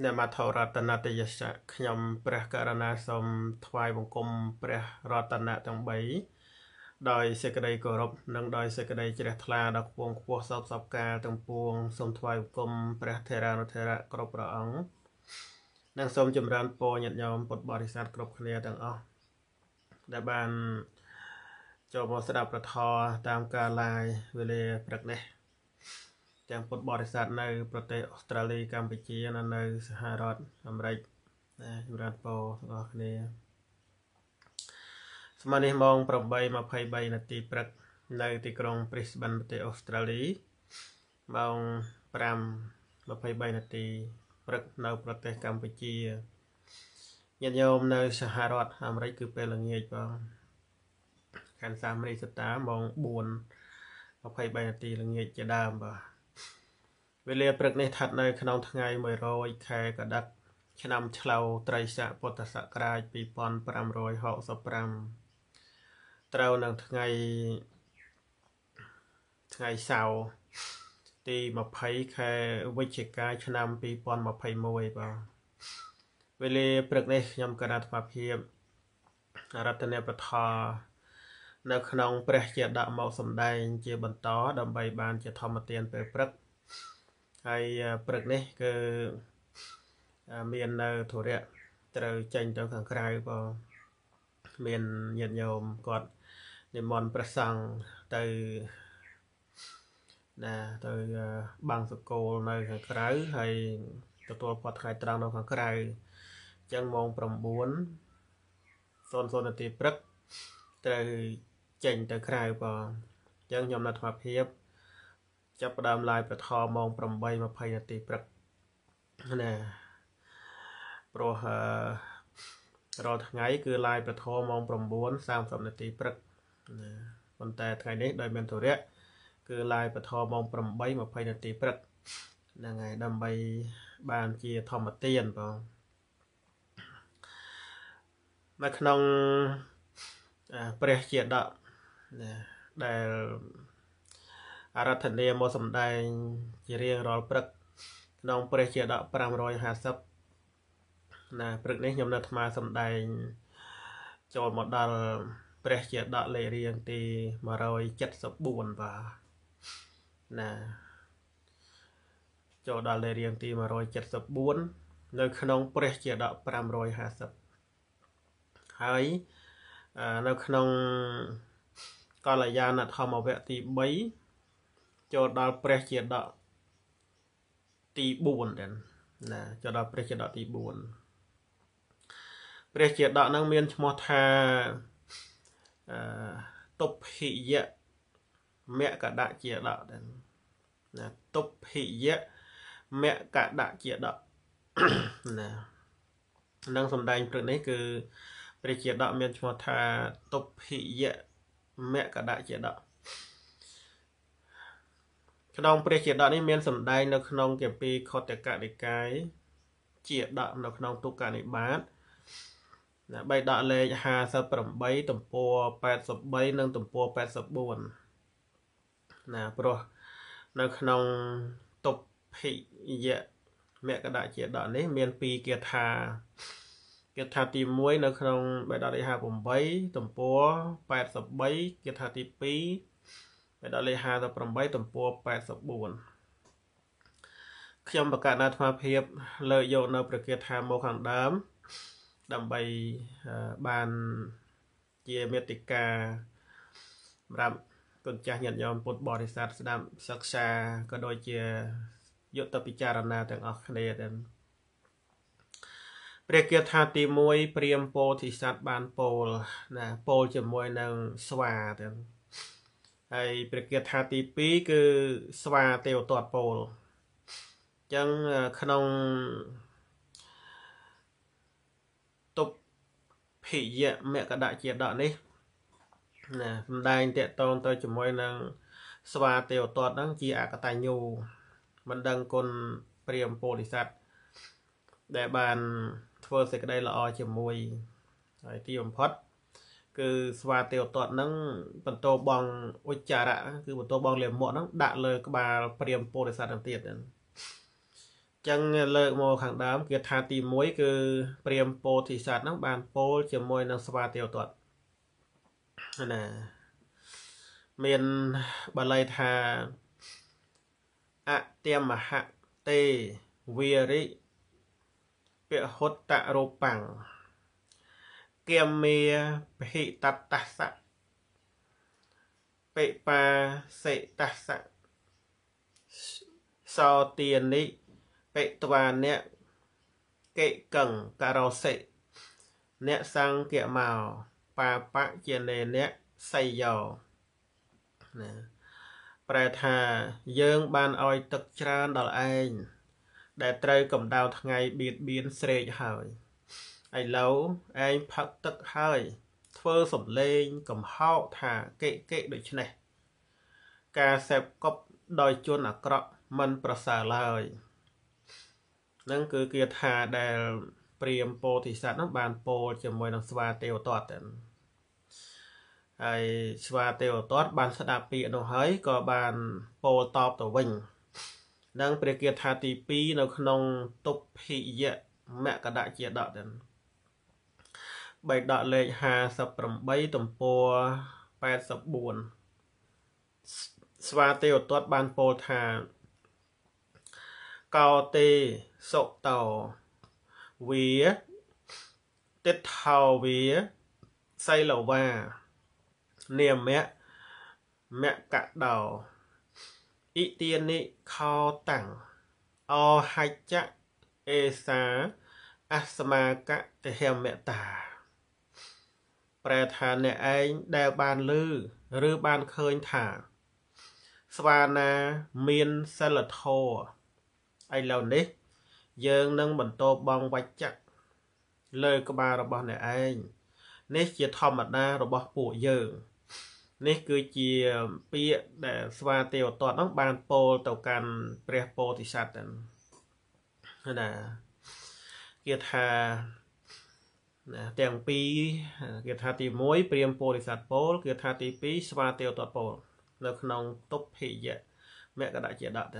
អ្នកមថរតនតយសៈខ្ញុំព្រះករណាសូមថ្វាយបង្គំ ព្រះរតនៈទាំង3ដោយសេចក្តីគោរពនិងដោយសេចក្តីជ្រះថ្លាដល់ខ្ពងខ្ពស់សពសពការទាំងពួងសូមថ្វាយបង្គំព្រះថេរានុថេរៈគ្រប់ព្រះអង្គនិងសូមចម្រើនពរញាតិញោមពុទ្ធបរិស័ទគ្រប់គ្នាទាំងអស់ដែលបានចូលមកស្ដាប់ប្រធរតាមការឡាយវេលាព្រឹកនេះទាំងពុទ្ធបរិស័ទនៅប្រទេសអូស្ត្រាលីកម្ពុជានិងនៅសហរដ្ឋអាមេរិកណាចម្រើនពរបងប្អូនគ្នាស្មើនេះម៉ោង8:23នាទីព្រឹកនៅទីក្រុង Brisbane ប្រទេសអូស្ត្រាលីម៉ោង5:23នាទីព្រឹកនៅប្រទេសកម្ពុជាញាតិញោមនៅ សហរដ្ឋអាមេរិកគឺពេលល្ងាចបងខាងសាមរីសតាម៉ោង4 23នាទីល្ងាចជាដើមបាទវេលាព្រឹកនេះស្ថិតនៅក្នុងថ្ងៃ100ខែកដិកឆ្នាំ ឆ្លូវត្រីស័កពុទ្ធសករាជ2565ត្រូវនឹងថ្ងៃថ្ងៃសៅរ៍ទី20ខែវិច្ឆិកាឆ្នាំ2021បាទវេលាព្រឹកនេះខ្ញុំកណាត្មាភាពរតនប្រធរនៅក្នុងព្រះជាដកមកសម្ដែងជា បន្តដើម្បីបានជាធម្មទានពេលព្រឹកហើយព្រឹកនេះគឺមាននៅធុរៈត្រូវចេញទៅខាងក្រៅបងមានញាតិញោមគាត់និមន្តព្រះសង្ឃទៅណាទៅបាំងសកលនៅខាងក្រៅហើយទទួលគាត់ថ្ងៃត្រង់នៅខាងក្រៅអញ្ចឹងម៉ោង9:00នាទីព្រឹក ត្រូវចេញទៅក្រៅបងអញ្ចឹងខ្ញុំនៅអាភិបចាប់ផ្ដើម live បឋមម៉ោង8:20នាទីព្រឹកណាព្រោះរាល់ថ្ងៃគឺ live បឋមម៉ោង9:30នាទីព្រឹកណាប៉ុន្តែថ្ងៃនេះដោយមានធុរៈគឺ live បឋមម៉ោង8:20នាទីព្រឹកហ្នឹងហើយដើម្បីបានជាធម្មទានបងនៅក្នុងព្រះជាដកដែលអរធនាមកសម្ដែង ជារៀងរាល់ព្រឹកក្នុងព្រះជាដក550ណា ព្រឹកនេះខ្ញុំនៅអាត្មាសម្ដែងចូលមកដល់ព្រះជាដកលេខរៀងទី174បាទណាចូលដល់លេខរៀងទី174នៅក្នុង ព្រះជាដក550ហើយនៅក្នុងកល្យាណធម្មវៈទី3ចូលដល់ព្រះជាដកទី4ដែរណាចូលដល់ព្រះជាដកទី4ព្រះជាដកនឹងមានឈ្មោះថាអឺតុភិយៈមកដជាដកដែរណាតុភិយៈមកដជាដកណានឹងសំដែងព្រឹកនេះ គឺព្រះជាដកមានឈ្មោះថាតុភិយៈមកដជាដកក្នុងព្រះជាតកនេះមានសម្ដែងនៅក្នុងគម្ពីរខុទ្ទកនិកាយជាតកនៅក្នុងទុក្កនិបាតណាបីដកលេខ58ទំព័រ83និងទំព័រ84ណាព្រោះនៅក្នុងទុភិយៈមគ្គដជាតកនេះ មាន2គាថាគាថាទី1នៅក្នុងបេដកលេខ58ទំព័រ83គាថាទី2មេដាលេខ58ទំព័រ84ខ្ញុំបកកើតនៅអាត្មាភាពលើកយកនៅប្រកាសថាមកខាងដើម ដើម្បីបានជាមេតិកាសម្រាប់គុណចាស់ញាតិញោមពុទ្ធបរិស័ទស្ដាប់សិក្សាក៏ដូចជាយកទៅពិចារណាទាំងអស់គ្នាដែរព្រះគាថាទី1ព្រាមពោធិសត្វបានពោលណាពោលជាមួយនឹង ស្វាទាំងហើយព្រះគាថាទី2គឺ ស្វាទេវទត្តពោលអញ្ចឹងក្នុងតុបភិយមកដជាដកនេះណាសំដែងតកតងទៅជាមួយនឹងស្វាទេវទត្តហ្នឹងជាអកតញ្ញូមិនដឹងគុណព្រាមពោធិសត្វដែលបាន ធ្វើសេចក្តីល្អ ជាមួយហើយទីបំផុតគឺស្វាទេវតតហ្នឹងបន្តបងឧច្ចារៈគឺបន្តបងលាមកហ្នឹងដាក់លើក្បាលព្រាមពុរិស័ទហ្នឹងទៀតហ្នឹងចឹងលើកមកខាងដើមគឺថាទី1គឺ ព្រាមពោធិសត្វហ្នឹងបានពោលជាមួយនឹងស្វាទេវទត្តណាមានបាលីថាអតមហតេវីរិពហុតតរូបាំងគមេភិតតស្សៈបេបាសេតស្សៈសោទានិបេតវានៈកេកੰការោសិអ្នកសង្កៈមកបាបៈជានេអ្នកសៃយោណាប្រែថាយើងបានឲ្យទឹកច្រើនដល់ឯងដែលត្រូវកម្ដៅថ្ងៃបៀតបៀនស្រេកហើយឥឡូវឯងផឹកទឹកហើយធ្វើសំឡេងកំហោកថាកេកេដូចនេះការសេពកប់ដោយជនអាក្រក់មិនប្រសើរឡើយនឹងគឺគាថាដែល ព្រាមពោធិសត្វនោះបានពោលជាមួយនឹងស្វាទេវតាទៅហើយស្វាទេវតាបាន ស្ដាប់ពាក្យនោះហើយក៏បានពោលតបទៅវិញ នឹងព្រះគាថាទី2នៅ ក្នុងទុភិយៈមកដៈជាដកទៅបេដកលេខ58ទំព័រ84ស្វាទេវទត្តបានពោលថា កោទេសុតោវាតិដ្ឋោវាសៃលវានាមៈមកដោអ៊ីទានិខោតាំងអហច្ចៈអេសា អសមាកតិហមតាប្រែថាអ្នកឯងដែល បាន លឺ ឬបានឃើញថាស្វាណាមានសិលធម៌ឥឡូវនេះយើងនឹងបន្តបងវច្ចៈលើក្បាលរបស់អ្នកឯងនេះជាធម្មតារបស់ពួកយើង នេះគឺជាពាក្យដែល ស្វាទេវតតនឹងបានពោលទៅកាន់ព្រះពោធិសត្វណាគេថាណាទាំងពីរគេថាទី1ព្រាមពោធិសត្វពោលគេថាទី2ស្វាទេវតពោលនៅក្នុងទុភិយៈមគ្គដជាដត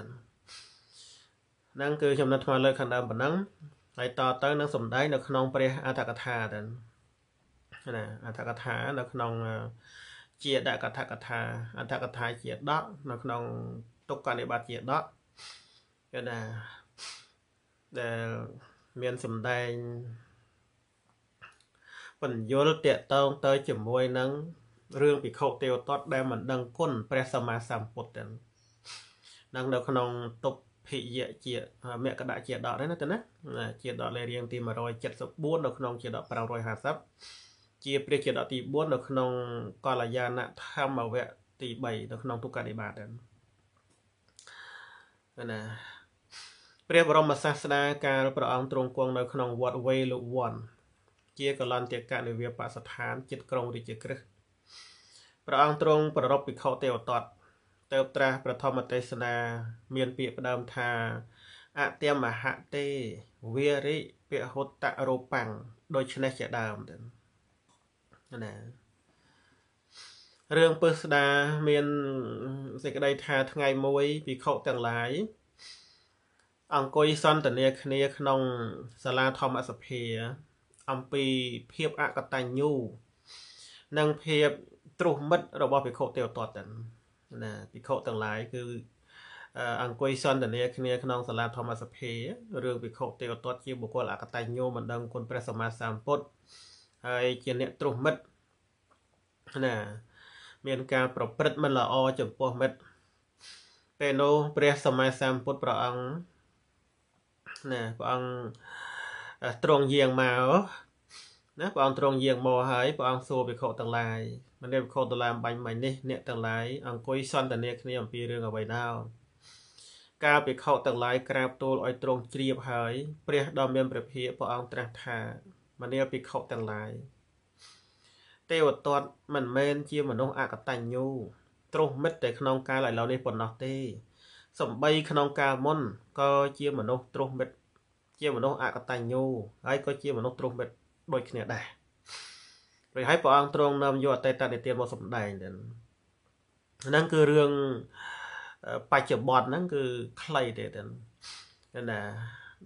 ហ្នឹងគឺចំណុចថ្មលើខាងដើមប៉ុណ្ណឹងហើយតទៅនឹងសំដែងនៅក្នុងព្រះអត្ថកថាទៅណាអត្ថកថា នៅក្នុងជាដកថាកថាអត្ថកថាជាដកនៅក្នុងទុក្កនិបាតជាដកគេថាដែលមានសំដែងបញ្យលតកតងទៅជាមួយនឹងរឿងភិក្ខុទេវតតដែលមិនដឹងគុណព្រះសម្មាសម្ពុទ្ធទាំងនឹងនៅក្នុងទុពភិយៈជាមគ្គដជាដកហ្នឹងទៅណាជាដកលេខរៀងទី174នៅក្នុងជាដក550ជាព្រះជាដកទី4នៅក្នុងកល្យាណធម្មវៈទី3នៅក្នុងទុក្កនិបាតហ្នឹងណាព្រះបរមសាស្តាកាលព្រះអង្គទ្រង់គង់នៅក្នុងវត្តវេលុវ័នជាកលន្តិកៈនិវេបស្ថានចិត្តក្រុងរាជក្រឹសព្រះអង្គទ្រង់ប្ររពភិក្ខុទេវតតទៅត្រាស់ប្រធមទេសនាមាន ពាក្យផ្ដើមថាអតមហទេវិរិពហុតរូបង្ដូច្នេះជាដើមទៅណារឿងពឹស្ដាមានសេចក្តីថាថ្ងៃមួយភិក្ខុទាំងឡាយអង្គុយសន្ទនាគ្នាក្នុងសាលាធម្មសភាអំពីភាពអកតញ្ញូ និងភាពទ្រុះមិត្តរបស់ភិក្ខុទេវតាតិនណាភិក្ខុទាំងឡាយគឺអង្គុយសន្ទនាគ្នាក្នុងសាលាធម្មសភារឿងវិខុទេវទត្តជាបុគ្គលអកតញ្ញូមិនដឹងគុណព្រះសម្មាសម្ពុទ្ធហើយជាអ្នកទ្រុសមិត្តណា មានការ ប្រព្រឹត្តមិនល្អចំពោះមិត្តពេលនោះព្រះ សម្មាសម្ពុទ្ធព្រះអង្គណាព្រះអង្គទ្រង់យាងមកណាព្រះអង្គទ្រង់យាងមកហើយព្រះអង្គសួរភិក្ខុទាំងឡាយមិនដែលភិក្ខុទាំងឡាយបាញ់មិញនេះអ្នកទាំងឡាយអង្គុយសន្ទនាគ្នាអំពីរឿងអ្វីដែរកាលភិក្ខុទាំងឡាយក្រាបទូលឲ្យទ្រង់ជ្រាបហើយព្រះដ៏មានព្រះភិយព្រះអង្គត្រាស់ថាមនាលភិក្ខុទាំងឡាយទេវទត្តមិនមែនជាមនុស្សអកតញ្ញូទ្រុសមិត្តតែក្នុងកាលឥឡូវនេះប៉ុណ្ណោះទេសំបីក្នុងកាលមុនក៏ជាមនុស្សទ្រុសមិត្តជាមនុស្សអកតញ្ញូហើយក៏ជាមនុស្សទ្រុសមិត្តដូចគ្នាដែរព្រះហើយព្រះអង្គទ្រង់នាំយកអតីតនិទានមកសម្ដែងទៅហ្នឹងគឺរឿងបច្ចុប្បន្នហ្នឹងគឺខ្លីទេទៅណា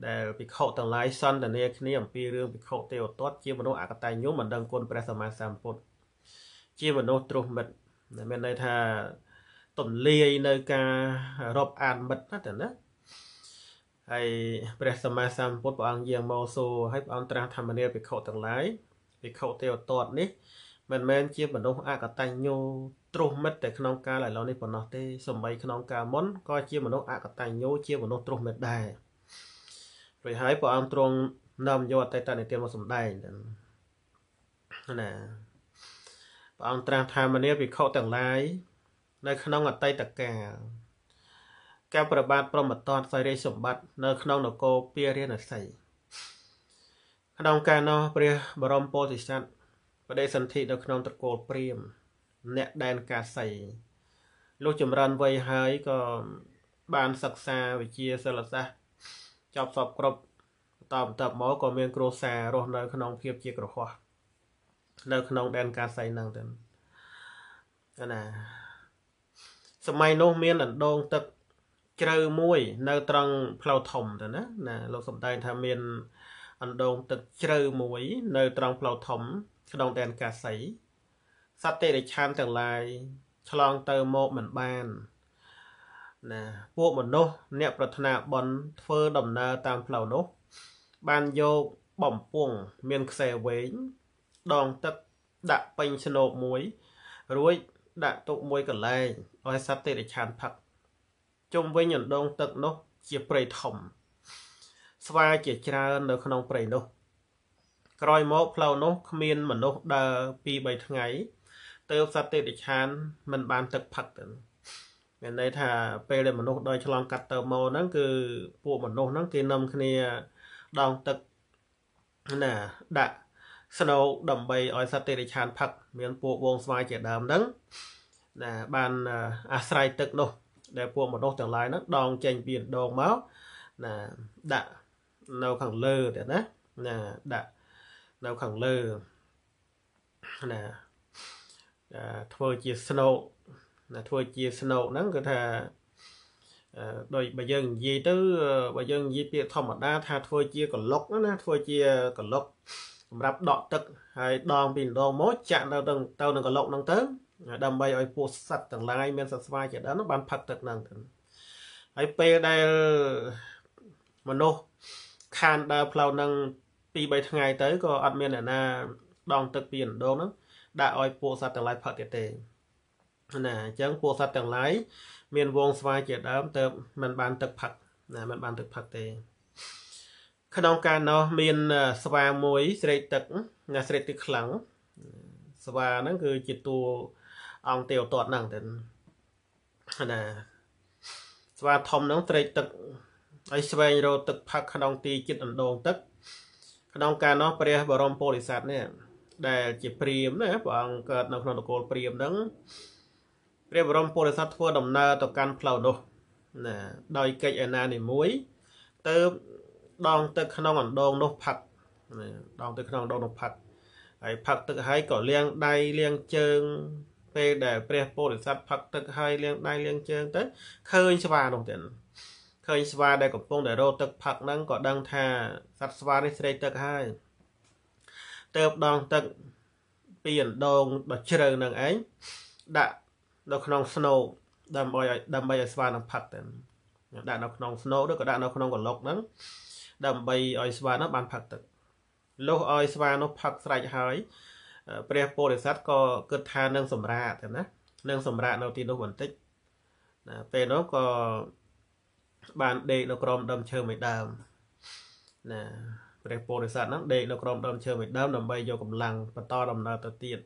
ដែលភិក្ខុទាំងឡាយសន្ទនាគ្នាអំពីរឿងភិក្ខុទេវទត្តជាមនុស្សអកតញ្ញូមិនដឹងគុណព្រះសម្មាសម្ពុទ្ធជាមនុស្សទ្រុសមិត្តមានន័យថាទំលាយនៅការរាប់អានមិត្តណាតើណាហើយព្រះសម្មាសម្ពុទ្ធព្រះអង្គយាងមកសូហើយព្រះអង្គត្រាស់ធម្មនាភិក្ខុទាំងឡាយភិក្ខុទេវតតនេះ មិនមែនជាមនុស្សអកតញ្ញូទ្រុសមិត្តតែក្នុងកាលឥឡូវនេះប៉ុណ្ណោះទេសម្បីក្នុងកាលមុនក៏ជាមនុស្សអកតញ្ញូជាមនុស្សទ្រុសមិត្តដែររួចហើយព្រះអង្គទ្រង់នាំយកអតីតនីតិមកសម្ដែងណាព្រះអង្គត្រាស់ថាមនីភិក្ខុទាំងឡាយនៅ ក្នុងអតីតកាលចាប់ប្របាទព្រមតនសរីសម្បត្តិនៅក្នុងនគរពារាណសីក្នុងកាលនោះព្រះបរមពោធិសត្វបដិសន្ធិនៅក្នុងត្រកូលព្រាមអ្នកដែនកាសីលោកចម្រើនវ័យហើយក៏បានសិក្សាវិជាសិលសាស្ត្រចប់សពគ្រប់បន្តបន្ទាប់មកក៏មាន គ្រួសាររស់នៅក្នុងភាពជាក្រហោះនៅក្នុងដែនកាសីហ្នឹងទៅណាសម័យនោះមានដណ្ដងទឹកជ្រៅមួយ នៅត្រង់ផ្លូវធំទៅណាណាលោកសំដែងថាមានអណ្ដូងទឹកជ្រៅមួយ នៅត្រង់ផ្លូវធំក្នុងដែនកាសីសត្វតិរិឆានទាំងឡាយឆ្លងទៅមកមិនបានណាពួកមនុស្សអ្នកប្រាថ្នាបន់ធ្វើដំណើរតាមផ្លូវនោះបានយកបំពង់មានខ្សែវែងដងទឹកដាក់ពេញស្នោបមួយ រួចដាក់ទុកមួយកន្លែងឲ្យសត្វតិរិឆានផឹកជុំវិញអណ្ដូងទឹកនោះជាព្រៃធំ ស្វាជាច្រើននៅក្នុងព្រៃនោះ ក្រោយមកផ្លូវនោះគ្មានមនុស្សដើរពី3ថ្ងៃទើបសត្វទេតិឆានមិនបានទឹកផឹកទៅមានន័យថាពេលដែលមនុស្សដើរឆ្លងកាត់ទៅមកហ្នឹងគឺពួកមនុស្សហ្នឹងគេនាំគ្នាដងទឹកណាដាក់ស្នូកដើម្បីឲ្យសត្វទេតិឆានផឹកមានពួកវងស្វាយជាដើមហ្នឹងណាបានអាស្រ័យទឹកនោះដែលពួកមនុស្សទាំងឡាយហ្នឹងដងចេញពីដងមកណាដាក់នៅខាងលើទៀតណាណាដាក់នៅខាងលើណាធ្វើជាស្នោកណាធ្វើជាស្នោកហ្នឹងគឺថាដោយបើយើងនិយាយទៅបើយើងនិយាយពាក្យធម្មតាថាធ្វើជាកលុកណាធ្វើជាកលុកសម្រាប់ដកទឹកហើយដងពីម្ដងមកចាក់ទៅទៅនឹងកលុកហ្នឹងទៅដើម្បីឲ្យពួកសត្វទាំងឡាយមានសត្វស្វា ជាដើមបានផឹកទឹកហ្នឹងទៅហើយពេលដែលមនុស្សខានដើរផ្លូវហ្នឹង2 3ថ្ងៃទៅក៏អត់មានអ្នកណា ដង ទឹកពីអណ្ដូងហ្នឹងដាក់ឲ្យពួកសត្វទាំងឡាយផឹកទៀតទេណាអញ្ចឹងពួកសត្វទាំងឡាយមានវងស្វាជាដើមទៅมันបានទឹកផឹកណាมันបានទឹកផឹកទេក្នុងការនោះមាន ស្វាមួយស្រេកទឹកណាស្រេកទឹកខ្លាំងស្វាហ្នឹងគឺជាតួអង្គទេវតាត់ហ្នឹងទៅណា ស្វាធំហ្នឹងត្រេកទឹកហើយស្វែងរកទឹកផឹកក្នុង ទីចិត្តអណ្ដូងទឹកក្នុងកាលនោះព្រះ បរមពោធិសត្វនេះដែលជាព្រាមណាព្រះអង្គកើតនៅក្នុងនគរព្រាមហ្នឹង ព្រះបរមពុរិស័ទធ្វើដំណើរទៅកាន់ផ្លូវនោះណាដោយកិច្ចឯណានីមួយ ទៅដងទឹកក្នុងអណ្ដងនោះផឹកដងទឹកក្នុងអណ្ដង នោះផឹកហើយផឹកទឹកហើយក៏លាងដៃលាងជើងពេលដែលព្រះពោធិសត្វផឹកទឹកហើយលាងដៃលាងជើង ទៅឃើញស្វានោះទៀតឃើញស្វាដែលកំពុងតែរត់ទឹកផឹកហ្នឹងក៏ដឹងថាសត្វស្វានេះស្រេកទឹកហើយទៅដងទឹកពីអណ្ដូងដ៏ជ្រៅនឹងឯងដាក់នៅក្នុងស្នូកដើម្បីឲ្យដើម្បីឲ្យស្វានឹងផឹកទៅដាក់នៅក្នុងស្នូកឬក៏ដាក់នៅក្នុងកឡុកហ្នឹងដើម្បីឲ្យស្វានោះបានផឹកទឹកលុះឲ្យស្វានោះផឹកស្រេចហើយព្រះពោធិសត្វក៏គិតថានឹងសម្រាកទៅណានឹងសម្រាកនៅទីនោះបន្តិចណាពេលនោះក៏បានដេកនៅក្រោមដើមឈើមួយដើមណាព្រះពោធិសត្វហ្នឹងដេកនៅក្រោមដើមឈើមួយដើមដើម្បីយកកម្លាំងបន្តដំណើរទៅទៀត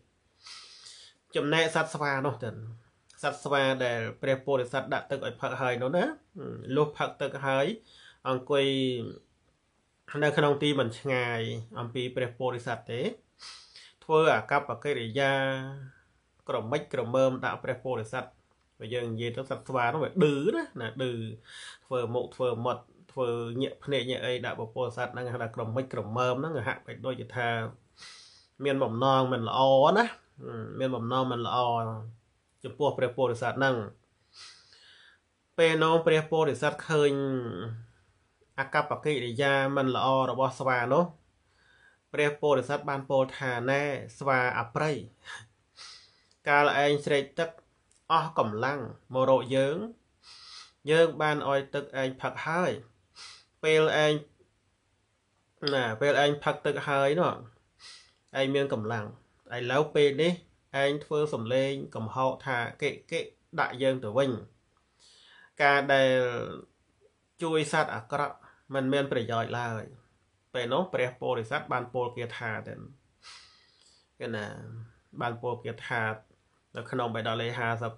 ចំណែកសត្វស្វានោះទៅសត្វស្វាដែលព្រះពោធិសត្វដាក់ទឹកឲ្យផឹកហើយនោះណាលុះផឹកទឹកហើយ អង្គុយនៅក្នុងទីមិនឆ្ងាយអំពី ព្រះពោធិសត្វទេធ្វើអាកប្បកិរិយាក្រមិចក្រមើមដាក់ព្រះពោធិសត្វបើយើងនិយាយទៅសត្វស្វានោះវាឌឺណាណាឌឺធ្វើមុខធ្វើមាត់ធ្វើញាក់ភ្នែកញាក់អីដាក់ព្រះពោធិសត្វហ្នឹងគេថាក្រមិចក្រមើមហ្នឹងហាក់បីដូចជាថាមានបំណងមិនល្អណាមានបំណងមិនល្អចំពោះព្រះពោធិសត្វហ្នឹងពេលនោះព្រះពោធិសត្វឃើញអកប្បកិរិយាមិនល្អរបស់ស្វានោះព្រះពោធិសត្វបានពោលថាណែស្វាអប្រៃកាលឯងស្រេកទឹកអស់កម្លាំងមករកយើង យើងបានអោយទឹកឯងផឹកហើយពេលឯងណាពេលឯងផឹកទឹកហើយនោះឯងមានកម្លាំងឥឡូវពេលនេះឯងធ្វើសំលេង កំហកថាកិកិដាក់យើងទៅវិញ ការដែលជួយសัตว์អាក្រក់มันមានប្រយោជន៍ឡើយពេលនោះព្រះពោធិសត្វបានពោលគាថាទៅគឺណា បានពោលគាថានៅក្នុងបេដលេ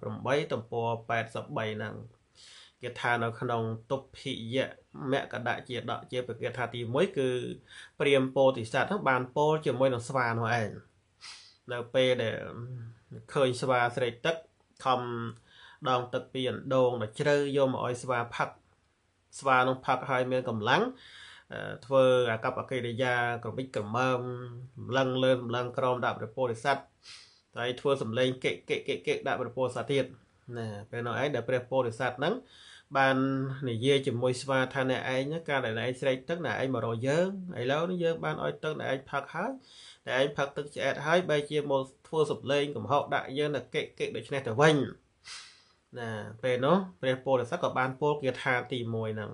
58ទំព័រ83ហ្នឹងគាថានៅក្នុងទុភិយៈមកដៈជាដកជាពាក្យថា ទី1គឺព្រាមពោធិសត្វហ្នឹងបានពោលជាមួយនឹងស្វានោះឯងនៅពេលដែលឃើញស្វាស្រេកទឹកខំដងទឹកពីអណ្ដូងដល់ជ្រៅយកមកឲ្យស្វាផឹកស្វានោះផឹកហើយ មានកម្លាំងធ្វើអាកប្បកិរិយាក្រវិចក្រមើមសម្លឹងលើសម្លឹងក្រោមដាក់ប្រពោធិស័តតែធ្វើសម្លេងកិកិកិកិដាក់ប្រពោធិស័តទៀតណាពេលនោះឯងដែលព្រះពោធិស័តហ្នឹងបាននិយាយជាមួយស្វាថាអ្នកឯងកាលដែលឯងស្រែកទឹកអ្នកឯងមករកយើងឥឡូវនេះយើងបានឲ្យទឹកអ្នកឯងផឹកហើយអ្នកឯងផឹកទឹកឆ្អែតហើយបែរជាមកធ្វើសម្លេងកំហុសដាក់យើងនៅកិកិដូច្នេះទៅវិញណាពេលនោះព្រះពោធិសត្វក៏បានពោលគាថាទី1ហ្នឹង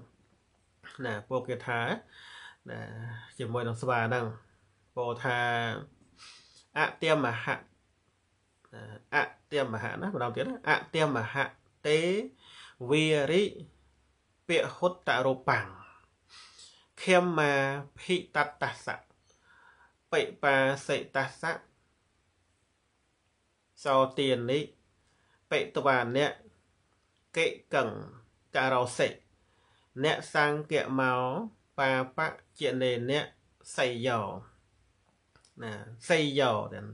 ណាពោលគេថាណាជាមួយនឹងស្វាហ្នឹងពោលថាអតិមហៈអតិមហៈណាម្ដងទៀតអតិមហៈតេវីរិពហុតតរូបាំងខេមមាភិតតសៈបិបាសិតសៈសោទានិបិតវានៈកិកੰការោសិអ្នកសង្កមកបាបៈជានេអ្នកសៃយោណាសៃយោទាំង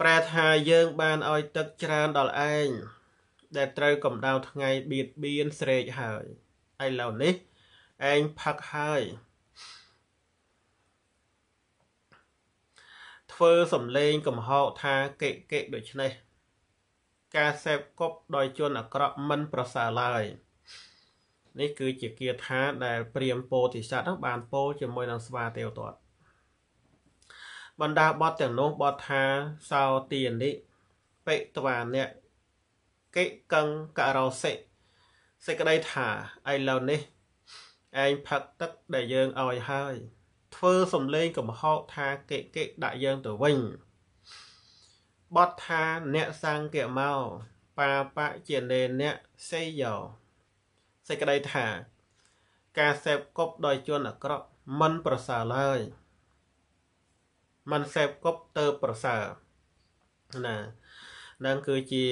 ប្រែថាយើង បានឲ្យទឹកច្រើនដល់ឯងដែលត្រូវកម្ដៅថ្ងៃបៀតបៀនស្រេកហើយឥឡូវនេះឯងផឹកហើយ ធ្វើសំឡេងកំហកថាកិកិដូច្នេះ ការសេពគប់ដោយជនអាក្រក់មិនប្រសើរឡើយ។នេះគឺជាគាថាដែលព្រាមពោធិសត្វនឹងបានពោជាមួយនឹងស្វាទេវតាបណ្ដាបទទាំងនោះបទថាសោទានិបិតវានៈកិកង្ករោសិ សេចក្តីថាឥឡូវនេះឯងផឹកទឹកដែលយើងឲ្យហើយធ្វើសំលេងកំហុសថាកិកិដាក់យើងទៅវិញបទថាអ្នកសង្កេមកបាបៈជានេអ្នកសេយោសេចក្តីថាការសេពគប់ដោយជនអាក្រក់មិនប្រសើរឡើយមិនសេពគប់ទៅប្រសើរណានឹងគឺជា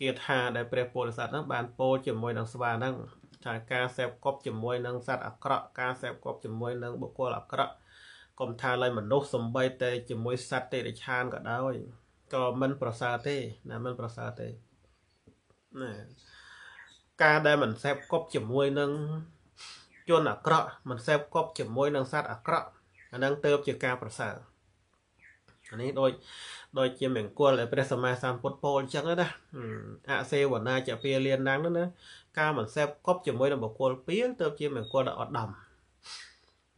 គាថាដែលព្រះពោធិសត្វនឹងបានពោលជាមួយនឹងស្វានឹងថាការសេពគប់ជាមួយនឹងសត្វអាក្រក់ការសេពគប់ជាមួយនឹងបុគ្គលអាក្រក់កុំថាឡើយមនុស្សសំបីតែជាមួយសត្វទេរឆានក៏ដោយក៏មិនប្រសើរទេណាមិនប្រសើរទេណាការដែលមិនសេពគប់ជាមួយនឹងជនអាក្រក់មិនសេពគប់ជាមួយនឹងសត្វអាក្រក់អានឹងទៅជាការប្រសើរអានេះដូចដូចជាមង្គលព្រះសម្មាសម្ពុទ្ធពោលអញ្ចឹងណាអសេវនាចពាលានណាំងនោះណាការមិនសេពគប់ជាមួយនឹងបុគ្គលពីរទៅជាមង្គលដ៏ឧត្តម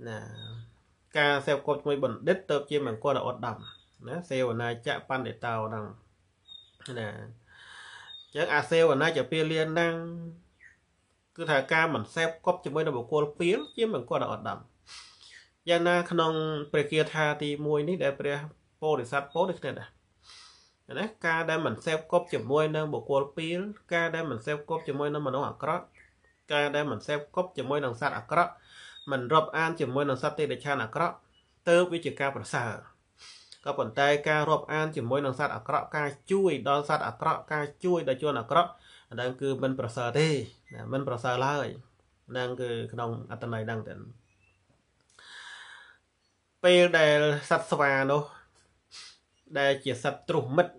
ណាការសេពគប់ជាមួយបណ្ឌិតទៅជាមង្គលដ៏ឧត្តមណាសេវនាចបណ្ឌិតោហ្នឹងណាចឹងអាសេវនាចពាលាណាំងគឺថាការមិនសេពគប់ជាមួយនឹងបុគ្គលពៀលជាមង្គលដល់អត់ដំយ៉ាងណាក្នុងព្រះគាថាទី1នេះដែលព្រះពោធិសត្វពោដូចគ្នាដែរណាការដែលមិនសេពគប់ជាមួយនឹងបុគ្គលពៀលការដែលមិនសេពគប់ជាមួយនឹងមនុស្សអាក្រក់ការដែលមិនសេពគប់ជាមួយនឹងសត្វអាក្រក់មិនរាប់អានជាមួយនឹងសត្វទេដេឆានអាក្រក់ទៅវាជាការប្រសើរក៏ប៉ុន្តែការរាប់អានជាមួយនឹងសត្វអាក្រក់ការជួយ ដល់សត្វអាក្រក់ការជួយដល់ជនអាក្រក់ហ្នឹងគឺមិនប្រសើរទេមិនប្រសើរឡើយហ្នឹងគឺ ក្នុងអត្តន័យហ្នឹងទៅពេលដែលសត្វស្វានោះដែល ជាសត្វទ្រុសមិត្ត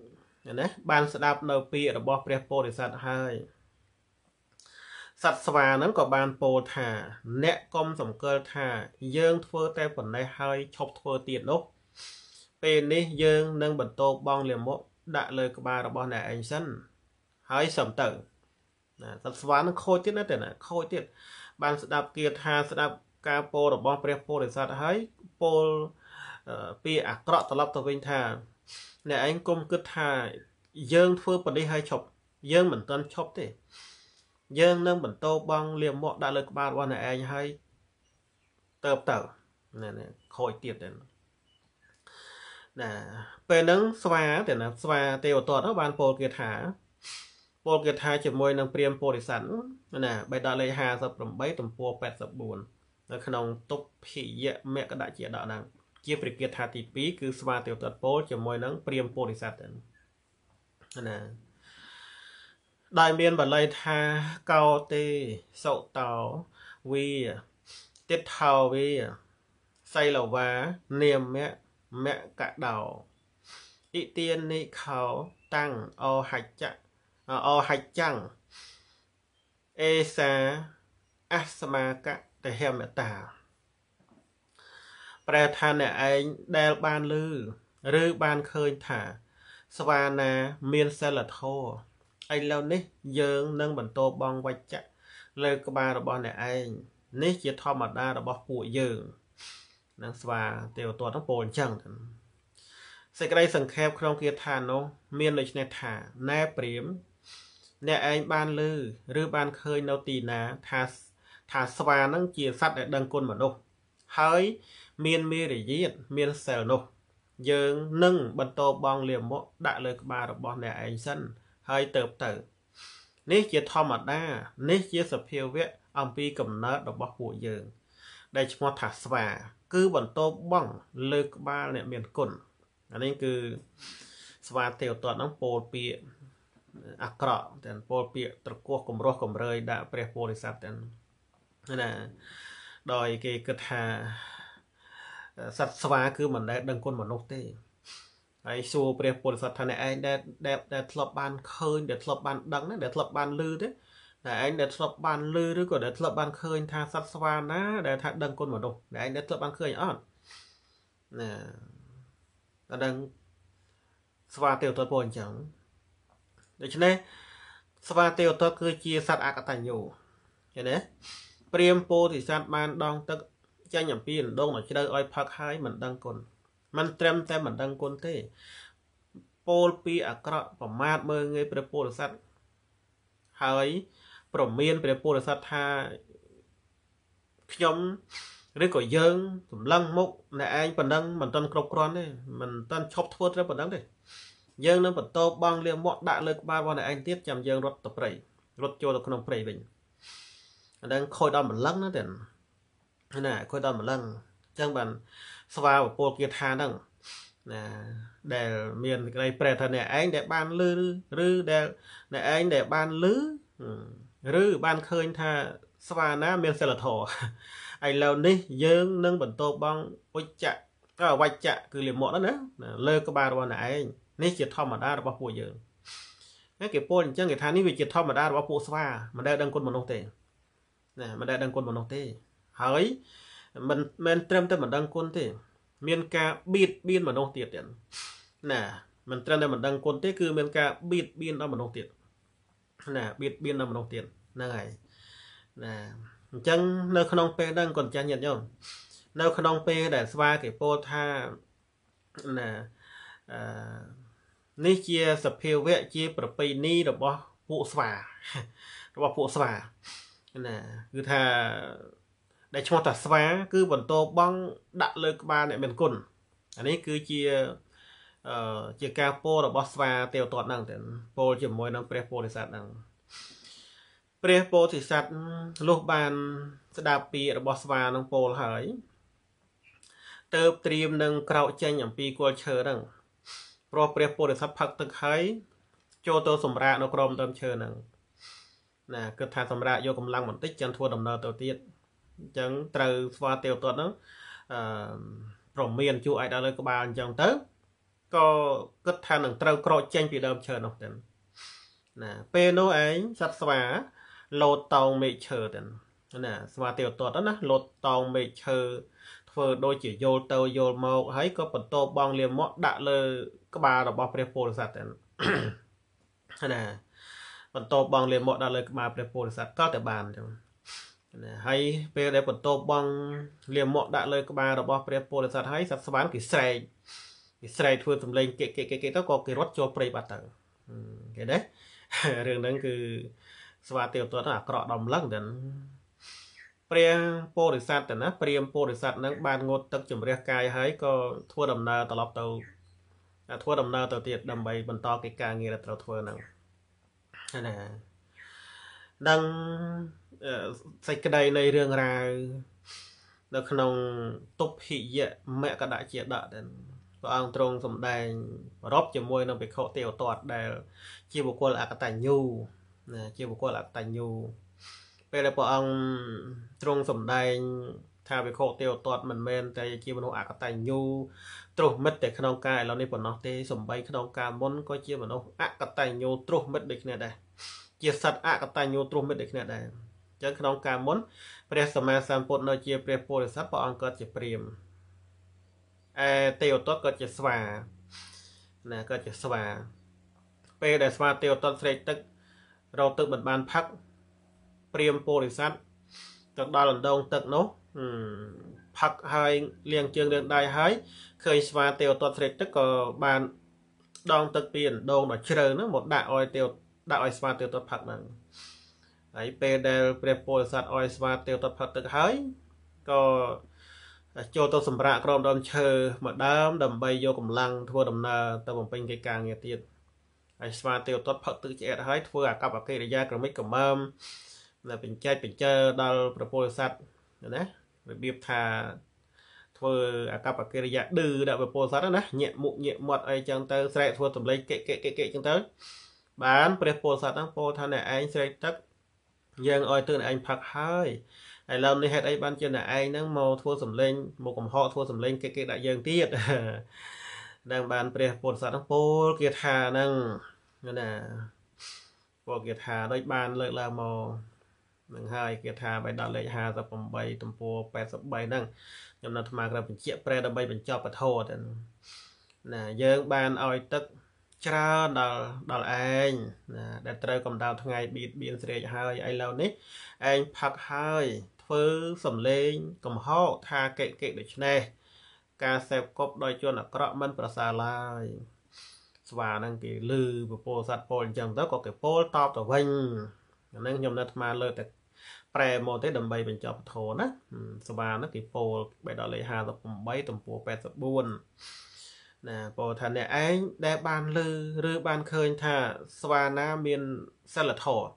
ណាបាន ស្ដាប់ នៅពាក្យរបស់ ព្រះពោធិសត្វហើយសត្វស្វាហ្នឹងក៏បានពោលថា អ្នកកុំសង្កលថាយើង ធ្វើតែប៉ុណ្ណេះហើយឈប់ធ្វើទៀតនោះពេលនេះយើងនឹងបន្តបងលាមកដាក់លើក្បាលរបស់អ្នកឯងសិនហើយសឹមទៅណាសត្វស្វានឹងខូចទៀតណាតែណាខូចទៀតបានស្ដាប់គាថាស្ដាប់ការពោលរបស់ព្រះពោធិសត្វហើយពោលពាក្យអាក្រក់ត្រឡប់ទៅវិញថាអ្នកឯងគុំគិតថាយើងធ្វើបដិហើយឈប់យើងមិនទាន់ឈប់ទេ យើងនឹងបន្តបងលាមកដាក់លើក្បាលរបស់អ្នកឯងហើយតើបទៅណែខូចទៀតទៅណាពេលហ្នឹងស្វាតែណា ស្វាទេវទត្តបានពោលគាថាពោលគាថាជាមួយនឹងព្រាមពោធិសត្វណាបេដកលេខ58ទំព័រ84នៅក្នុងទុភិយមគ្គដជាដកហ្នឹងជាព្រះគាថាទី2គឺស្វាទេវទត្តពោលជាមួយនឹងព្រាមពោធិសត្វណាដែលមានបល័យថាកោទេសុតោវីតិដ្ឋោវីសៃលវានាមៈមកដោអ៊ីទៀននិខោតាំងអហច្ចអហច្ចាំងអេសាអសមាកតហមតា ប្រែថាអ្នកឯងដែលបានលឺឬបានឃើញថា ស្វាណាមានសិលធម៌ឥឡូវនេះ យើងនឹងបន្តបងវច្ចៈលើក្បាលរបស់អ្នកឯងនេះជាធម្មតារបស់ពួកយើងនិងស្វាទេវទត្តពោអញ្ចឹងសេចក្តីសង្ខេបក្នុងគាថានោះមានដូចនេះថាណែព្រាមអ្នកឯងបានលឺឬបានឃើញនៅទីណាថាថាស្វានឹងជាសត្វដែលដឹងគុណមនុស្សហើយមានមេរយាទមានសិលនោះយើងនឹងបន្តបងលាមកដាក់លើក្បាលរបស់អ្នកឯងសិន ហើយទៅទៅ នេះជាធម្មតានេះ ជាសភាវៈអំពីកំណើតរបស់ពួកយើង ដែលឈ្មោះថាស្វាគឺបន្តបង លើក្បាលអ្នក មានគុណអានេះគឺស្វាទេវតតហ្នឹងពោលពាក្យអាក្រក់ទាំងពោលពាក្យត្រកោះកំរោះកំរើយដាក់ព្រះពោធិសត្វទាំងណាដោយគេគិតថាសត្វស្វាគឺមិនដែលដឹងគុណមនុស្សទេហើយសួរព្រះពុទ្ធសាសនាឯងដែលដែលធ្លាប់បានឃើញដែលធ្លាប់បានដឹងដែលធ្លាប់បានឮទេដែលឯងដែលធ្លាប់បានលឺឬក៏ដែលធ្លាប់បានឃើញថាសត្វស្វាណាដែលថាដឹងគុណមនុស្សដែលឯងដែលធ្លាប់បានឃើញអត់ណាតែដឹងស្វាទេវតាពោអញ្ចឹងដូច្នេះស្វាទេវតាគឺជាសត្វអកតញ្ញូឃើញទេព្រាមពោធិសត្វបាន ដងទឹកចាញ់អំពីដងមកជ្រៅឲ្យផឹកហើយមិនដឹងគុណมันត្រឹមតែមិនដឹងគុណទេពោលពីអាក្រក់ប្រមាថមើងងាយព្រះពោធិសត្វហើយប្រមានព្រះពុទ្ធសត្វថាខ្ញុំឬក៏យើងសម្លឹងមុខអ្នកឯងប៉ុណ្ណឹងមិនទាន់គ្រប់គ្រាន់ទេមិនទាន់ឈប់ធ្វើត្រូវប៉ុណ្ណឹងទេយើងនឹងបន្តបងលាមកដាក់លើក្បាលរបស់អ្នកឯងទៀតចាំយើងរត់ទៅព្រៃរត់ចូលទៅក្នុងព្រៃវិញអានឹងខូចដល់ម្លឹងណាទេណាខូចដល់ម្លឹងអញ្ចឹងបានស្វាពពលគាថាហ្នឹងណាដែលមានក្តីប្រែថាអ្នកឯងដែលបានលឺឬដែលអ្នកឯងដែលបានលឺឬបានឃើញថាស្វាណាមានសិលធម៌ឥឡូវនេះយើងនឹងបន្តបងវិជ្ជៈក៏វិជ្ជៈគឺលិមត់ហ្នឹងណាលើក្បាលរបស់នឯងនេះជាធម្មតារបស់ពួកយើងណាគេពោលអញ្ចឹងគេថានេះវាជាធម្មតារបស់ពួកស្វាមិនដែលដឹងគុណមនុស្សទេណាមិនដែលដឹងគុណមនុស្សទេហើយមិនមិនត្រឹមតែមិនដឹងគុណទេមានការបៀតបៀនមនុស្សទៀតទៀតណា មិនត្រឹមតែមិនដឹងគុណទេគឺមានការបៀតបៀនដល់មនុស្សទៀតណាបៀតបៀនដល់មនុស្សទៀតហ្នឹងហើយណាអញ្ចឹងនៅ ក្នុងពេលហ្នឹងគាត់ចាស់ញាតិញោមនៅក្នុងពេលដែល ស្វាគេពោលថាណាអឺនេះជាសភាវៈជា ប្រពៃណីរបស់ពួកស្វារបស់ពួកស្វាណាគឺថាដែលឈ្មោះថាស្វាគឺបន្តបងដាក់លើ ក្បាលអ្នកមានគុណអានេះ គឺជាជាការពោរបស់ស្វាទេវតាត់ហ្នឹងទាំងពោជាមួយនឹងព្រះពោធិសត្វហ្នឹងព្រះពោធិសត្វលុះបានស្ដាប់ពាក្យរបស់ស្វានឹងពោលហើយទៅត្រៀមនឹងក្រោកចេញអំពីគល់ឈើហ្នឹងព្រោះព្រះពោធិសត្វផឹកទឹកហើយ ចូលទៅសម្រាកនៅក្រោមដើមឈើហ្នឹង ណាគិតថាសម្រាកយកកម្លាំងបន្តិចចឹងធ្វើដំណើរទៅទៀតអញ្ចឹងត្រូវស្វាទេវតាត់ហ្នឹងអឺប្រមានជួយឲ្យដល់លើក្បាលអញ្ចឹងទៅក៏គិតថានឹងត្រូវក្រោចចេញពីដើមឈើនោះទៅណាពេលនោះឯងសត្វស្វាលោតតោងមេឃឈើទៅណា ស្វាទេវតតណាលោតតោងមេឃឈើធ្វើ ដូចជាយោលទៅយោលមកហើយក៏បន្តបងលាមក ដាក់លើ ក្បាលរបស់ ព្រះពោធិសត្វទៅណាបន្តបងលាមកដាក់លើក្បាលព្រះពោធិសត្វក៏តែបានចឹងណាហើយពេលដែលបន្តបងលាមកដាក់លើក្បាលរបស់ព្រះពោធិសត្វហើយសត្វស្វានគេស្រែកវាស្រែកធ្វើសម្លេងគេគេគេទៅក៏គេរត់ចូលព្រៃបាត់ទៅគេដែររឿងហ្នឹងគឺស្វាទេវទត្តអាក្រក់ដំឡឹងដល់ព្រះពោធិសត្វទៅណាព្រាមពោធិសត្វហ្នឹងបានងត់ទឹកជំរះកាយហើយក៏ធ្វើដំណើរត្រឡប់ទៅធ្វើដំណើរទៅទៀតដើម្បីបន្តកិច្ចការងារដែលត្រូវធ្វើហ្នឹងណាដឹងសេចក្តីនៃរឿងរ៉ាវនៅក្នុងទុព្ភិយមគ្គដជាដកទៅព្រះអង្គទ្រង់សម្ដែងរອບជាមួយនឹងភិក្ខុទេវតាត់ដែល ជាបុគ្គលអកតញ្ញូណាជាបុគ្គលអកតញ្ញូពេលដែលព្រះអង្គទ្រង់សម្ដែង ថាវិខោទេវតាត់មិនមែនតែជាមនុស្សអកតញ្ញូត្រុសមិត្តតែក្នុងការឥឡូវនេះប៉ុណ្ណោះទេសំបីក្នុងការមុនក៏ជាមនុស្សអកតញ្ញូត្រុសមិត្តដូចគ្នាដែរជាសត្វអកតញ្ញូត្រុសមិត្តដូចគ្នាដែរអញ្ចឹងក្នុងការមុនព្រះសម្មាសម្ពុទ្ធនៅជាព្រះពុរិស័ទព្រះអង្គកើតជាព្រាហ្មណ៍ឯទេវតុតក៏ជាស្វាណាក៏ជាស្វាពេលដែលស្វាទេវតុតស្រេកទឹករកទឹកមិនបានផឹកព្រាមពោរិស័តទៅដល់ដងទឹកនោះផឹកហើយលាងជើងរាងដៃហើយឃើញស្វាទេវតុតស្រេកទឹកក៏បាន ដងទឹកពីអណ្ដូងដល់ជ្រៅនោះមកដាក់ឲ្យទេវដាក់ឲ្យស្វាទេវតុតផឹកហ្នឹងហើយពេលដែលព្រះពោធិសត្វឲ្យស្វាទេវតុតផឹកទឹកហើយក៏ចូលទៅសម្រាកក្រោមដើមឈើមួយដើមដើម្បីយកកម្លាំងធ្វើដំណើរទៅបំពេញកិច្ចការងារទៀតហើយស្វាទេវតាត់ផឹកទឹកឆ្អែតហើយធ្វើអាកប្បកិរិយាក្រមិចក្រមើមដែលបញ្ចែកបញ្ចើដល់ប្រពលសัตว์ណារបៀបថាធ្វើអាកប្បកិរិយាឌឺដាក់ប្រពលសัตว์ណាញាក់មុខញាក់មាត់អីចឹងទៅស្រែកធ្វើសម្លេងកិកកិកកិកចឹងទៅបានព្រះពលសัตว์ហ្នឹងពោលថាអ្នកឯងស្រែកទឹក យើងឲ្យទៅអ្នកឯងផឹកហើយឥឡូវនេះហេតុអីបានជាអ្នកឯងហ្នឹងមកធ្វើសម្លេងមកកំហកធ្វើសម្លេងគេគេដាក់យើងទៀតនឹងបានព្រះពុទ្ធសាសនាពោលគាថាហ្នឹងណាពោលគាថាដូចបានលើកឡើងមកនឹងហើយគាថាបៃដកលេខ58ទំព័រ83ហ្នឹងខ្ញុំនៅអាត្មាក្រៅបញ្ជាក់ប្រែដើម្បីបញ្ចប់ពធទៅណាយើងបានឲ្យទឹកច្រើនដល់ដល់ឯងណាដែលត្រូវកម្ដៅថ្ងៃបៀតបៀនស្រេកហើយឥឡូវនេះឯងផឹកហើយធ្វើសំលេង កំហកថាកេកេដូច្នេះការសេពគប់ដោយជនអាក្រក់មិនប្រសើរឡើយស្វាហ្នឹងគេលឺពពោសัตว์ពលអញ្ចឹងទៅក៏គេពោលតបទៅវិញអាហ្នឹងខ្ញុំនៅអាត្មាលើតែប្រែមកទេ ដើម្បីបញ្ចប់ពធណាស្វាហ្នឹងគេពោលបែរដល់លេខ58ទំព័រ84ណាពោលថាអ្នកឯងដែលបានលឺឬបានឃើញថាស្វាណាមានសិលធម៌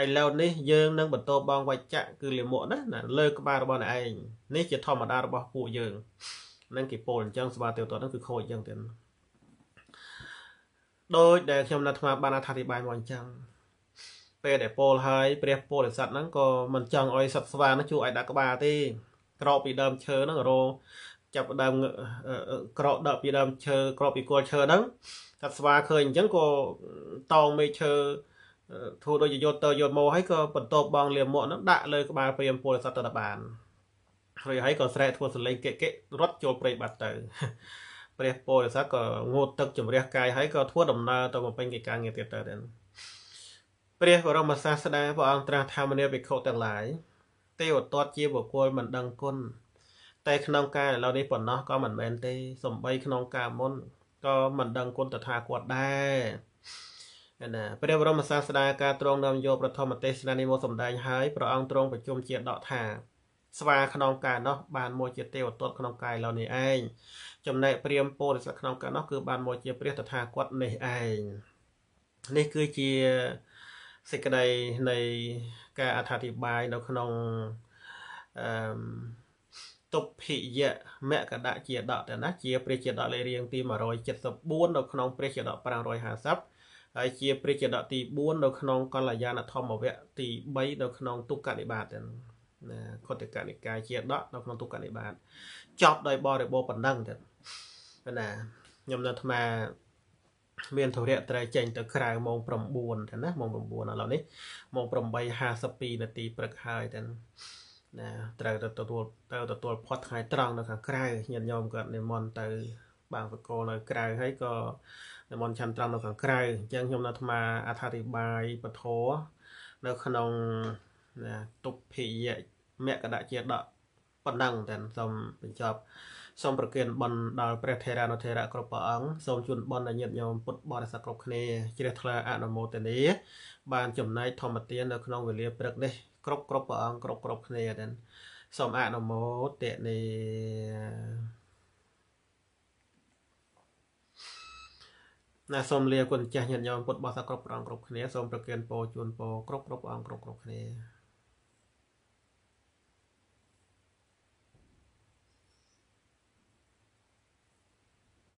ឥឡូវនេះយើងនឹងបន្តបងវច្ចៈគឺលាមកណាណាលើក្បាលរបស់អ្នកឯងនេះជាធម្មតារបស់ពួកយើងនឹងគេពោលអញ្ចឹងស្បាទេវតនឹងគឺខូចអញ្ចឹងទៀតដោយដែលខ្ញុំនៅអាត្មា បានអធិប្បាយមកអញ្ចឹងពេលដែលពោលហើយព្រះពោលិស័តហ្នឹងក៏មិនចង់ឲ្យសត្វស្វាហ្នឹងជួយឲ្យដាក់ក្បាលទេក្រោកពីដើមឈើហ្នឹងរោចាប់ដើមក្រោកដាក់ពីដើមឈើក្រោកពីគល់ឈើហ្នឹងសត្វស្វាឃើញអញ្ចឹងក៏តោងមេឈើធូរដូចយកទៅយកមកហើយក៏បន្តបងលាមកហ្នឹងដាក់លើក្បាលព្រាមពលសត្វទៅបានរួចហើយក៏ស្រែកធ្វើសលេងកិកិរត់ចូលព្រៃបាត់ទៅព្រះពលស័កក៏ងូតទឹកជំរះកាយហើយក៏ធ្វើដំណើរទៅបំពេញកិច្ចការងារទៀតទៅទៀតព្រះបរមសាស្តាព្រះអង្គត្រាស់ថាមនីវិខុទាំងឡាយទេវទត្តជាបុគ្គលមិនដឹងគុណតែក្នុងការឥឡូវនេះប៉ុណ្ណោះក៏មិនមែនទេសំបីក្នុងការមុនក៏មិនដឹងគុណតថាគាត់ដែរណាព្រះបរមសាស្តាការទ្រង់នាំយកប្រធមទេសនានេះមកសម្ដែងហើយព្រះអង្គទ្រង់ប្រជុំជាដកថាស្វាក្នុងកាយនោះបានមកជាទេវទត្តក្នុងកាយឡើយនេះឯងចំណែកព្រាមពោធិសត្វក្នុងកាយនោះគឺបានមកជាព្រះតថាគតនេះឯងនេះគឺជាសេចក្តីនៃការអធិប្បាយនៅក្នុងអឺទុភិយៈមកដៈជាដកតែណាជា ព្រះជាដកលេរៀងទី174នៅក្នុងព្រះជាដក550ហើយជាព្រះជាដកទី4នៅក្នុងកល្យាណធម្មវៈទី3នៅក្នុងទុក្កនិបាតណាខុទ្ទកនិកាយជាដកនៅក្នុងទុក្កនិបាតចប់ដោយបរិបោប៉ុណ្ណឹងទៅណាខ្ញុំនៅអាត្មាមានធរៈត្រូវចេញទៅក្រៅម៉ោង9ទៅណាម៉ោង9ឥឡូវនេះម៉ោង8:52នាទីព្រឹកហើយទៅណាត្រូវទៅទទួលទៅទទួលផាត់ថ្ងៃត្រង់នៅខាងក្រៅញាតិញោមគាត់និមន្តទៅបាងបកលនៅក្រៅហើយក៏និមន្តចាំត្រង់នៅខាងក្រៅអញ្ចឹងខ្ញុំនៅអាត្មាអធិប្បាយពធនៅក្នុងទុភិយមគ្គដជាដកប៉ុណ្ណឹងតែសូមបញ្ចប់សូមប្រគិនបន់ដល់ព្រះថេរានុថេរៈគ្រប់ព្រះអង្គសូមជូនបន់ដល់ញាតិញោមពុទ្ធបរិស័ទគ្រប់គ្នាជ្រះថ្លាអនុមោទនាបានចំណែកធម្មទាននៅក្នុងវេលាព្រឹកនេះគ្រប់គ្រប់ព្រះអង្គគ្រប់គ្រប់គ្នាទាំងសូមអនុមោទនាណាសូមលាគុណចាស់ញាតិញោមពុទ្ធបរិស័ទគ្រប់ប្រងគ្រប់គ្នាសូមប្រគិនពរជូនពរគ្រប់គ្រប់អង្គគ្រប់គ្រប់គ្នា